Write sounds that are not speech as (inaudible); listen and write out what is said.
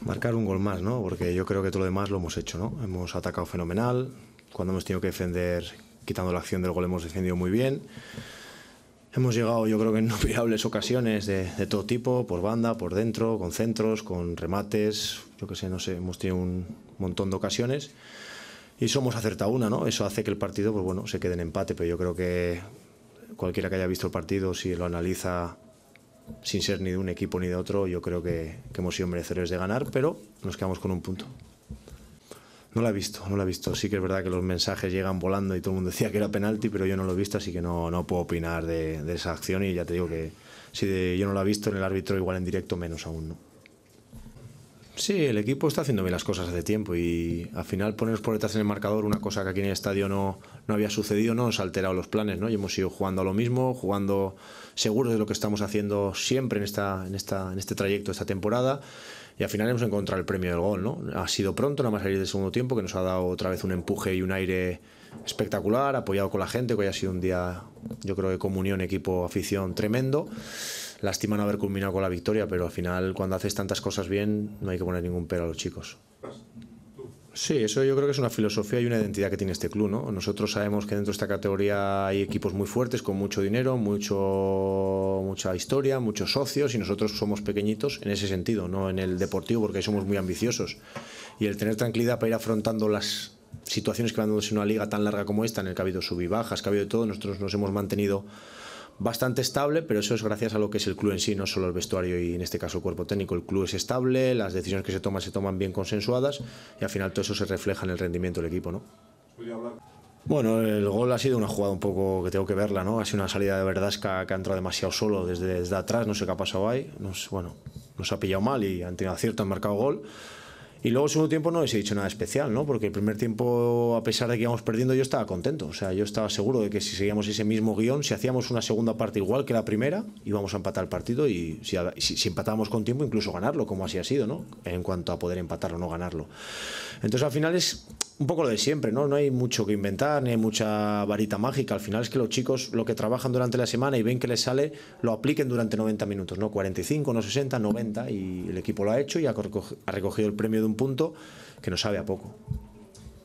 marcar un gol más, ¿no? Porque yo creo que todo lo demás lo hemos hecho, ¿no? Hemos atacado fenomenal, cuando hemos tenido que defender, quitando la acción del gol, hemos defendido muy bien. Hemos llegado, yo creo que en (laughs) innumerables ocasiones de, todo tipo, por banda, por dentro, con centros, con remates, yo que sé, no sé, hemos tenido un montón de ocasiones y somos acertado una, ¿no? Eso hace que el partido, pues bueno, se quede en empate, pero yo creo que cualquiera que haya visto el partido, si lo analiza sin ser ni de un equipo ni de otro, yo creo que, hemos sido merecedores de ganar, pero nos quedamos con un punto. No la he visto, no la he visto. Sí que es verdad que los mensajes llegan volando y todo el mundo decía que era penalti, pero yo no lo he visto, así que no, puedo opinar de, esa acción y ya te digo que si yo no lo he visto en el árbitro, igual en directo menos aún, ¿no? Sí, el equipo está haciendo bien las cosas hace tiempo y al final ponernos por detrás en el marcador, una cosa que aquí en el estadio no, no había sucedido, no nos ha alterado los planes, ¿no? Y hemos ido jugando a lo mismo, jugando seguros de lo que estamos haciendo siempre en, esta, en, esta, en este trayecto, esta temporada y al final hemos encontrado el premio del gol, ¿no? Ha sido pronto, nada más salir del segundo tiempo, que nos ha dado otra vez un empuje y un aire espectacular, apoyado con la gente, que haya ha sido un día, yo creo que comunión, equipo, afición tremendo. Lástima no haber culminado con la victoria, pero al final cuando haces tantas cosas bien no hay que poner ningún pero a los chicos. Sí, eso yo creo que es una filosofía y una identidad que tiene este club, ¿no? Nosotros sabemos que dentro de esta categoría hay equipos muy fuertes, con mucho dinero, mucho, mucha historia, muchos socios, y nosotros somos pequeñitos en ese sentido, no en el deportivo, porque somos muy ambiciosos. Y el tener tranquilidad para ir afrontando las situaciones que van dándose en una liga tan larga como esta, en el que ha habido bajas que ha habido todo, nosotros nos hemos mantenido bastante estable, pero eso es gracias a lo que es el club en sí, no solo el vestuario y en este caso el cuerpo técnico. El club es estable, las decisiones que se toman se toman bien consensuadas y al final todo eso se refleja en el rendimiento del equipo, ¿no? Bueno, el gol ha sido una jugada un poco que tengo que verla, ¿no? Ha sido una salida de verdad que ha entrado demasiado solo desde, atrás, no sé qué ha pasado ahí. Nos, bueno, nos ha pillado mal y han tenido acierto, han marcado gol. Y luego segundo tiempo no les he dicho nada especial, ¿no? Porque el primer tiempo, a pesar de que íbamos perdiendo, yo estaba contento. O sea, yo estaba seguro de que si seguíamos ese mismo guión, si hacíamos una segunda parte igual que la primera, íbamos a empatar el partido y si, si empatábamos con tiempo, incluso ganarlo, como así ha sido, ¿no? En cuanto a poder empatarlo o no ganarlo. Entonces, al final es un poco lo de siempre, ¿no? No hay mucho que inventar, ni hay mucha varita mágica. Al final es que los chicos lo que trabajan durante la semana y ven que les sale, lo apliquen durante 90 minutos, ¿no? 45, no 60, 90 y el equipo lo ha hecho y ha recogido el premio de un un punto que no sabe a poco.